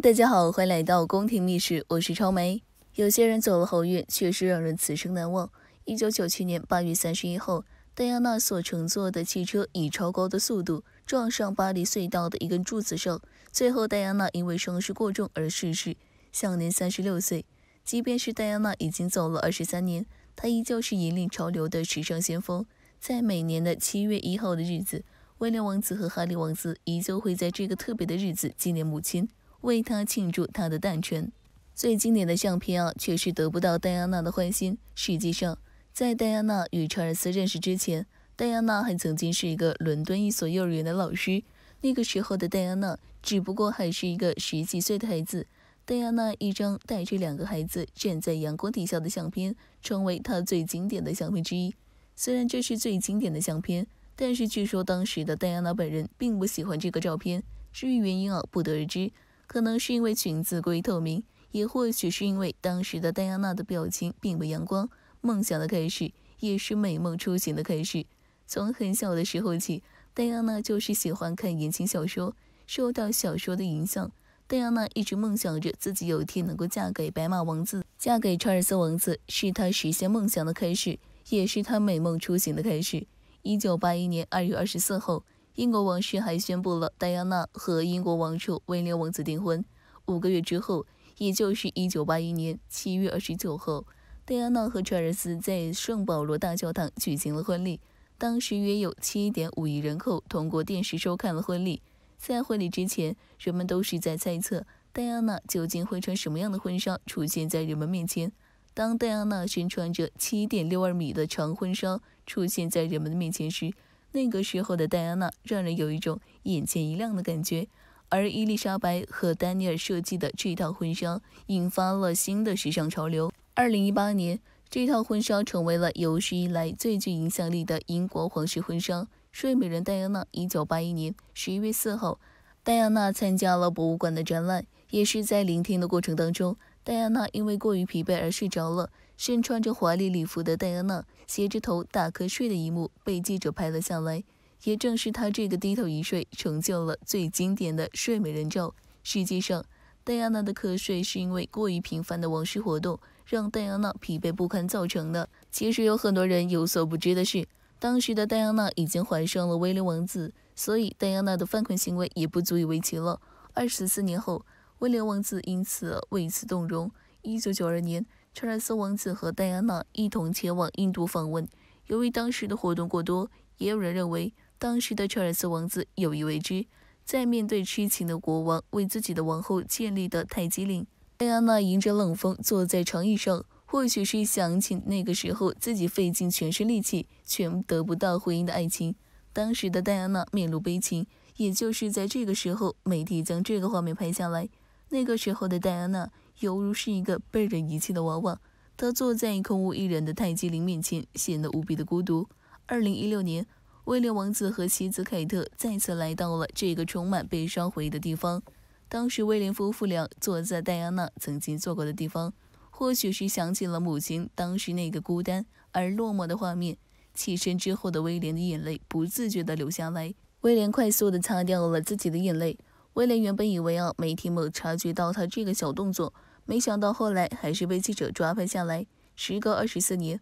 大家好，欢迎来到宫廷秘史，我是超梅。有些人走了好运，确实让人此生难忘。一九九七年八月三十一号，戴安娜所乘坐的汽车以超高的速度撞上巴黎隧道的一根柱子上，最后戴安娜因为伤势过重而逝世，享年三十六岁。即便是戴安娜已经走了二十三年，她依旧是引领潮流的时尚先锋。在每年的七月一号的日子，威廉王子和哈利王子依旧会在这个特别的日子纪念母亲。为他庆祝他的诞辰，最经典的相片啊，却是得不到戴安娜的欢心。实际上，在戴安娜与查尔斯认识之前，戴安娜还曾经是一个伦敦一所幼儿园的老师。那个时候的戴安娜只不过还是一个十几岁的孩子。戴安娜一张带着两个孩子站在阳光底下的相片，成为她最经典的相片之一。虽然这是最经典的相片，但是据说当时的戴安娜本人并不喜欢这个照片。至于原因啊，不得而知。可能是因为裙子过于透明，也或许是因为当时的戴安娜的表情并不阳光。梦想的开始，也是美梦初醒的开始。从很小的时候起，戴安娜就是喜欢看言情小说，受到小说的影响，戴安娜一直梦想着自己有一天能够嫁给白马王子，嫁给查尔斯王子，是她实现梦想的开始，也是她美梦初醒的开始。一九八一年二月二十四号。英国王室还宣布了戴安娜和英国王储威廉王子订婚。五个月之后，也就是一九八一年七月二十九号，戴安娜和查尔斯在圣保罗大教堂举行了婚礼。当时约有七点五亿人口通过电视收看了婚礼。在婚礼之前，人们都是在猜测戴安娜究竟会穿什么样的婚纱出现在人们面前。当戴安娜身穿着七点六二米的长婚纱出现在人们的面前时，那个时候的戴安娜让人有一种眼前一亮的感觉，而伊丽莎白和丹尼尔设计的这套婚纱引发了新的时尚潮流。二零一八年，这套婚纱成为了有史以来最具影响力的英国皇室婚纱。睡美人戴安娜，一九八一年十一月四号，戴安娜参加了博物馆的展览，也是在聆听的过程当中，戴安娜因为过于疲惫而睡着了。身穿着华丽礼服的戴安娜斜着头打瞌睡的一幕被记者拍了下来，也正是她这个低头一睡，成就了最经典的睡美人照。实际上，戴安娜的瞌睡是因为过于频繁的王室活动让戴安娜疲惫不堪造成的。其实有很多人有所不知的是，当时的戴安娜已经怀上了威廉王子，所以戴安娜的犯困行为也不足以为奇了。二十四年后，威廉王子因此为此动容。一九九二年。查尔斯王子和戴安娜一同前往印度访问。由于当时的活动过多，也有人认为当时的查尔斯王子有意为之。在面对痴情的国王为自己的王后建立的泰姬陵，戴安娜迎着冷风坐在长椅上，或许是想起那个时候自己费尽全身力气却得不到回应的爱情。当时的戴安娜面露悲情。也就是在这个时候，媒体将这个画面拍下来。那个时候的戴安娜。犹如是一个被人遗弃的娃娃，他坐在空无一人的泰姬陵面前，显得无比的孤独。二零一六年，威廉王子和妻子凯特再次来到了这个充满悲伤回忆的地方。当时，威廉夫妇俩坐在戴安娜曾经坐过的地方，或许是想起了母亲当时那个孤单而落寞的画面。起身之后的威廉的眼泪不自觉地流下来，威廉快速地擦掉了自己的眼泪。威廉原本以为啊，媒体没察觉到他这个小动作。没想到后来还是被记者抓拍下来。时隔二十四年，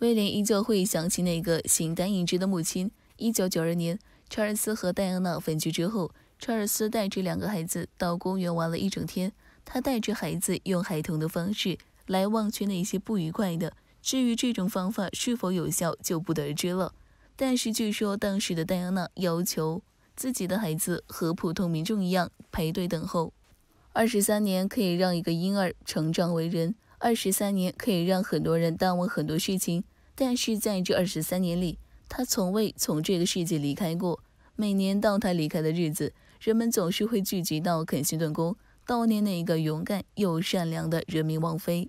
威廉依旧会想起那个形单影只的母亲。一九九二年，查尔斯和戴安娜分居之后，查尔斯带着两个孩子到公园玩了一整天。他带着孩子用孩童的方式来忘却那些不愉快的。至于这种方法是否有效，就不得而知了。但是据说当时的戴安娜要求自己的孩子和普通民众一样排队等候。二十三年可以让一个婴儿成长为人，二十三年可以让很多人耽误很多事情。但是在这二十三年里，他从未从这个世界离开过。每年到他离开的日子，人们总是会聚集到肯辛顿宫悼念那个勇敢又善良的人民王妃。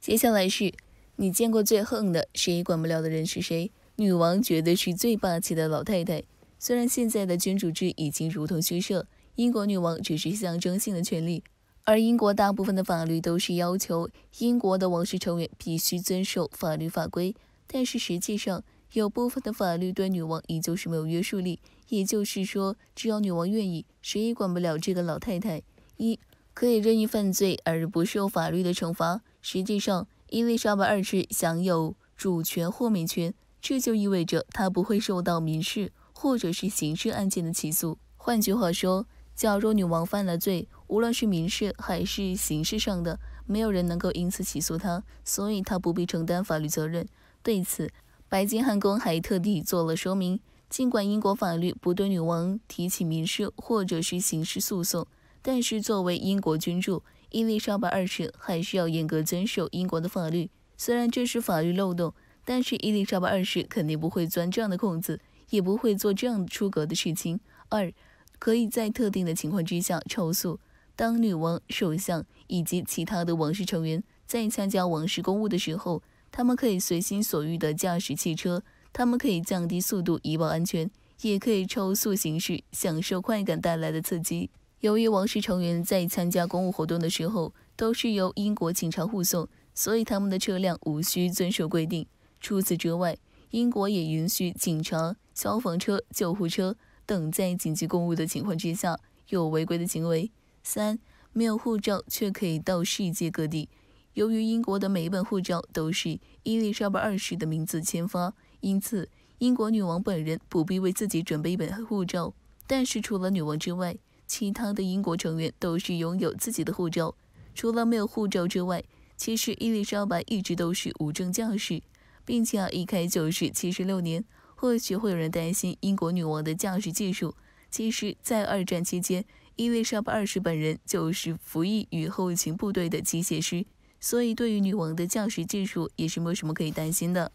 接下来是你见过最横的、谁也管不了的人是谁？女王绝对是最霸气的老太太。虽然现在的君主制已经如同虚设，英国女王只是象征性的权利，而英国大部分的法律都是要求英国的王室成员必须遵守法律法规。但是实际上，有部分的法律对女王依旧是没有约束力。也就是说，只要女王愿意，谁也管不了这个老太太，一可以任意犯罪而不受法律的惩罚。实际上，伊丽莎白二世享有主权豁免权，这就意味着她不会受到民事。或者是刑事案件的起诉。换句话说，假如女王犯了罪，无论是民事还是刑事上的，没有人能够因此起诉她，所以她不必承担法律责任。对此，白金汉宫还特地做了说明。尽管英国法律不对女王提起民事或者是刑事诉讼，但是作为英国君主，伊丽莎白二世还是要严格遵守英国的法律。虽然这是法律漏洞，但是伊丽莎白二世肯定不会钻这样的空子。也不会做这样出格的事情。二，可以在特定的情况之下超速。当女王、首相以及其他的王室成员在参加王室公务的时候，他们可以随心所欲的驾驶汽车，他们可以降低速度以保安全，也可以超速行驶，享受快感带来的刺激。由于王室成员在参加公务活动的时候都是由英国警察护送，所以他们的车辆无需遵守规定。除此之外，英国也允许警察。消防车、救护车等在紧急公务的情况之下有违规的行为。三没有护照却可以到世界各地。由于英国的每一本护照都是伊丽莎白二世的名字签发，因此英国女王本人不必为自己准备一本护照。但是除了女王之外，其他的英国成员都是拥有自己的护照。除了没有护照之外，其实伊丽莎白一直都是无证驾驶，并且啊一开就是七十六年。或许会有人担心英国女王的驾驶技术。其实，在二战期间，伊丽莎白二世本人就是服役于后勤部队的机械师，所以对于女王的驾驶技术也是没有什么可以担心的。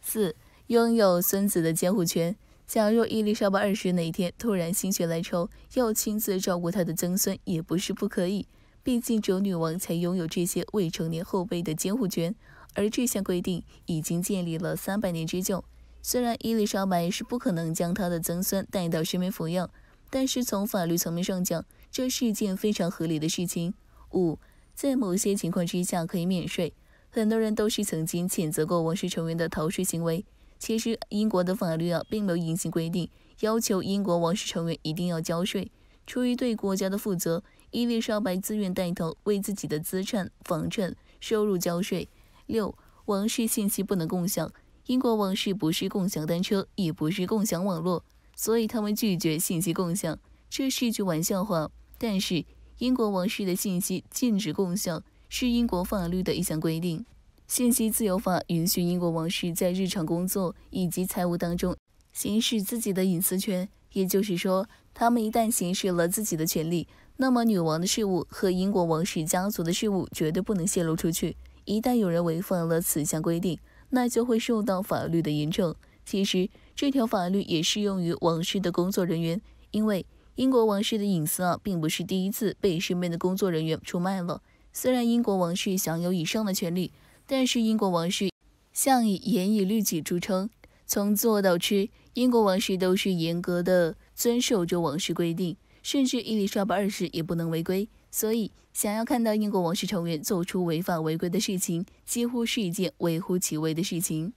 四，拥有孙子的监护权。假若伊丽莎白二世哪天突然心血来潮要亲自照顾他的曾孙，也不是不可以。毕竟只有女王才拥有这些未成年后辈的监护权，而这项规定已经建立了三百年之久。虽然伊丽莎白是不可能将她的曾孙带到身边抚养，但是从法律层面上讲，这是一件非常合理的事情。五，在某些情况之下可以免税，很多人都是曾经谴责过王室成员的逃税行为。其实英国的法律啊，并没有硬性规定要求英国王室成员一定要交税。出于对国家的负责，伊丽莎白自愿带头为自己的资产、房产、收入交税。六，王室信息不能共享。英国王室不是共享单车，也不是共享网络，所以他们拒绝信息共享。这是句玩笑话，但是英国王室的信息禁止共享是英国法律的一项规定，《信息自由法》允许英国王室在日常工作以及财务当中行使自己的隐私权。也就是说，他们一旦行使了自己的权利，那么女王的事务和英国王室家族的事务绝对不能泄露出去。一旦有人违反了此项规定，那就会受到法律的严惩。其实，这条法律也适用于王室的工作人员，因为英国王室的隐私啊，并不是第一次被身边的工作人员出卖了。虽然英国王室享有以上的权利，但是英国王室向以严以律己著称，从做到吃，英国王室都是严格的遵守着王室规定，甚至伊丽莎白二世也不能违规。所以，想要看到英国王室成员做出违法违规的事情，几乎是一件微乎其微的事情。